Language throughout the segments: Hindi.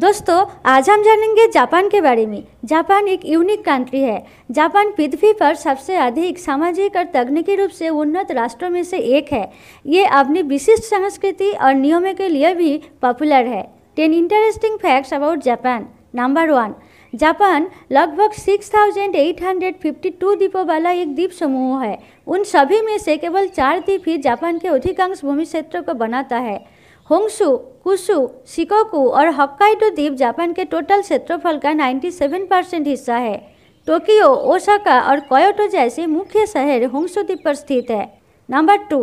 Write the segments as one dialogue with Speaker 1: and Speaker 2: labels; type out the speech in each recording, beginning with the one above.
Speaker 1: दोस्तों आज हम जानेंगे जापान के बारे में जापान एक यूनिक कंट्री है जापान पृथ्वी पर सबसे अधिक सामाजिक और तकनीकी रूप से उन्नत राष्ट्रों में से एक है ये अपनी विशिष्ट संस्कृति और नियमों के लिए भी पॉपुलर है ten interesting facts about Japan number one Japan लगभग 6,852 द्वीपों वाला एक द्वीप समूह है उन सभी में से केवल चार द्वीप ही जापान के अधिकांश भूमि क्षेत्र को बनाता है होंगसु कुसु शिकोकू और हक्काइडो द्वीप जापान के टोटल क्षेत्रफल का 97 परसेंट हिस्सा है टोक्यो ओसाका और कोयोटो जैसे मुख्य शहर होंगसु द्वीप पर स्थित है नंबर टू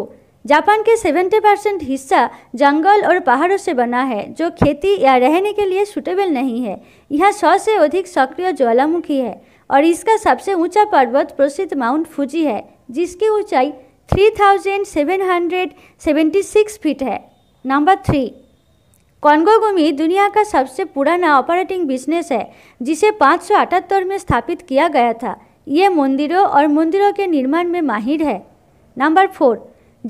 Speaker 1: जापान के 70 परसेंट हिस्सा जंगल और पहाड़ों से बना है जो खेती या रहने के लिए सुटेबल नहीं है यह सौ से अधिक सक्रिय ज्वालामुखी है और इसका सबसे ऊंचा पर्वत प्रसिद्ध माउंट फूजी है जिसकी ऊंचाई 3776 फीट है नंबर थ्री कॉन्गोगुमी दुनिया का सबसे पुराना ऑपरेटिंग बिजनेस है जिसे 578 में स्थापित किया गया था ये मंदिरों और मंदिरों के निर्माण में माहिर है नंबर फोर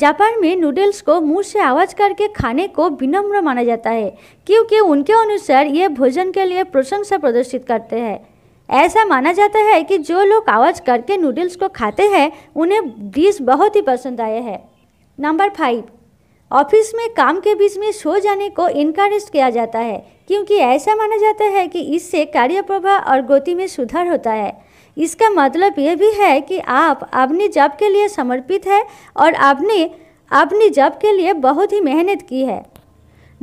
Speaker 1: जापान में नूडल्स को मुंह से आवाज करके खाने को विनम्र माना जाता है क्योंकि उनके अनुसार ये भोजन के लिए प्रशंसा प्रदर्शित करते हैं ऐसा माना जाता है कि जो लोग आवाज करके नूडल्स को खाते हैं उन्हें डिश बहुत ही पसंद आए हैं नंबर फाइव ऑफिस में काम के बीच में सो जाने को इनकरेज किया जाता है क्योंकि ऐसा माना जाता है कि इससे कार्य प्रवाह और गति में सुधार होता है इसका मतलब यह भी है कि आप अपने जॉब के लिए समर्पित है और आपने अपनी जॉब के लिए बहुत ही मेहनत की है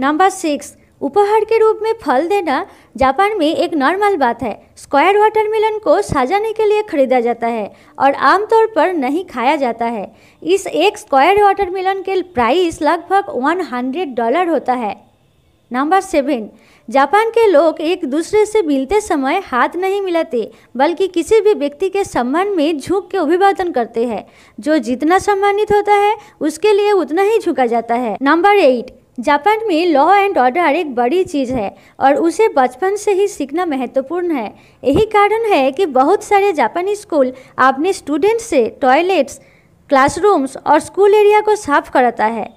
Speaker 1: नंबर सिक्स उपहार के रूप में फल देना जापान में एक नॉर्मल बात है स्क्वायर वाटरमेलन को साजाने के लिए खरीदा जाता है और आमतौर पर नहीं खाया जाता है इस एक स्क्वायर वाटरमेलन के प्राइस लगभग 100 डॉलर होता है नंबर सेवन जापान के लोग एक दूसरे से मिलते समय हाथ नहीं मिलाते बल्कि किसी भी व्यक्ति के सम्मान में झुक के अभिवादन करते हैं जो जितना सम्मानित होता है उसके लिए उतना ही झुका जाता है नंबर एट जापान में लॉ एंड ऑर्डर एक बड़ी चीज़ है और उसे बचपन से ही सीखना महत्वपूर्ण है यही कारण है कि बहुत सारे जापानी स्कूल अपने स्टूडेंट्स से टॉयलेट्स क्लासरूम्स और स्कूल एरिया को साफ कराता है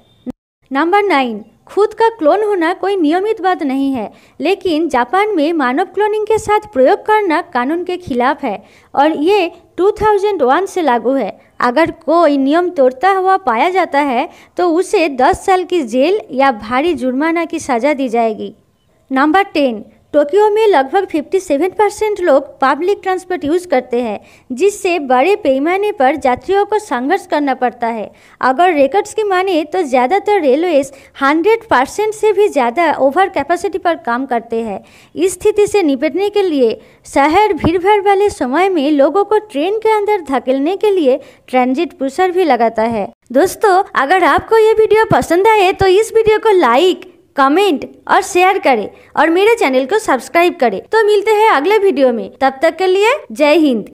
Speaker 1: नंबर नाइन खुद का क्लोन होना कोई नियमित बात नहीं है लेकिन जापान में मानव क्लोनिंग के साथ प्रयोग करना कानून के खिलाफ है और ये 2001 से लागू है अगर कोई नियम तोड़ता हुआ पाया जाता है तो उसे 10 साल की जेल या भारी जुर्माना की सज़ा दी जाएगी नंबर टेन टोक्यो में लगभग 57 परसेंट लोग पब्लिक ट्रांसपोर्ट यूज़ करते हैं जिससे बड़े पैमाने पर यात्रियों को संघर्ष करना पड़ता है अगर रिकॉर्ड्स की माने तो ज़्यादातर रेलवेज 100 परसेंट से भी ज़्यादा ओवर कैपेसिटी पर काम करते हैं इस स्थिति से निपटने के लिए शहर भीड़ भाड़ वाले समय में लोगों को ट्रेन के अंदर धकेलने के लिए ट्रांजिट पुसर भी लगाता है दोस्तों अगर आपको ये वीडियो पसंद आए तो इस वीडियो को लाइक कमेंट और शेयर करें और मेरे चैनल को सब्सक्राइब करें तो मिलते हैं अगले वीडियो में तब तक के लिए जय हिंद